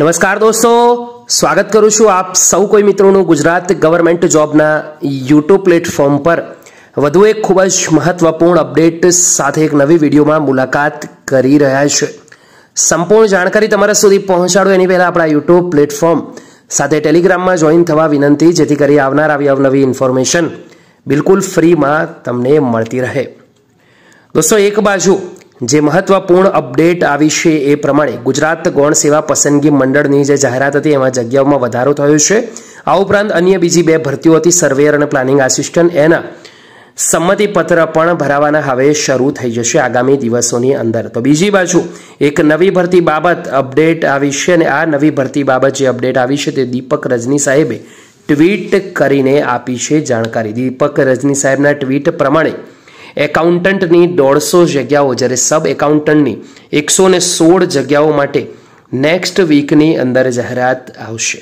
નમસ્કાર દોસ્તો સ્વાગત કરું છું આપ સૌ કોઈ મિત્રોનું ગુજરાત ગવર્મેન્ટ જોબના યુટ્યુબ પ્લેટફોર્મ પર વધુ એક ખૂબ જ મહત્વપૂર્ણ અપડેટ સાથે એક નવી વિડીયોમાં મુલાકાત કરી રહ્યા છે સંપૂર્ણ જાણકારી તમારા સુધી પહોંચાડો એની પહેલાં આપણા યુટ્યુબ પ્લેટફોર્મ સાથે ટેલિગ્રામમાં જોઈન થવા વિનંતી જેથી કરી આવનાર આવી અવનવી ઇન્ફોર્મેશન બિલકુલ ફ્રીમાં તમને મળતી રહે દોસ્તો એક બાજુ જે મહત્વપૂર્ણ અપડેટ આવી છે એ પ્રમાણે ગુજરાત ગૌણ સેવા પસંદગી મંડળની જે જાહેરાત હતી એમાં જગ્યાઓમાં વધારો થયો છે આ ઉપરાંત અન્ય બીજી બે ભરતીઓ હતી સર્વેયર અને પ્લાનિંગ આસિસ્ટન્ટ એના સંમતિપત્ર પણ ભરાવાના હવે શરૂ થઈ જશે આગામી દિવસોની અંદર તો બીજી બાજુ એક નવી ભરતી બાબત અપડેટ આવી છે અને આ નવી ભરતી બાબત જે અપડેટ આવી છે તે દીપક રજની સાહેબે ટ્વીટ કરીને આપી છે જાણકારી દીપક રજની સાહેબના ટ્વીટ પ્રમાણે એકાઉન્ટન્ટની દોઢસો જગ્યાઓ જ્યારે સબ એકાઉન્ટન્ટની એકસો ને સોળ જગ્યાઓ માટે નેક્સ્ટ વીકની અંદર જાહેરાત આવશે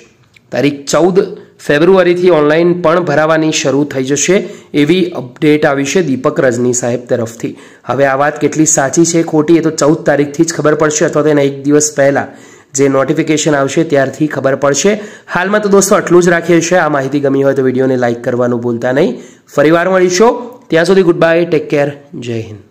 તારીખ ચૌદ ફેબ્રુઆરીથી ઓનલાઈન પણ ભરાવાની શરૂ થઈ જશે એવી અપડેટ આવી છે દીપક રજની સાહેબ તરફથી હવે આ વાત કેટલી સાચી છે ખોટી એ તો ચૌદ તારીખથી જ ખબર પડશે અથવા તેના એક દિવસ પહેલાં જે નોટિફિકેશન આવશે ત્યારથી ખબર પડશે હાલમાં તો દોસ્તો આટલું જ રાખીએ છીએ આ માહિતી ગમી હોય તો વિડીયોને લાઇક કરવાનું ભૂલતા નહીં ફરીવાર મળીશું ત્યાં સુધી ગુડ બાય ટેક કેર જય હિન્દ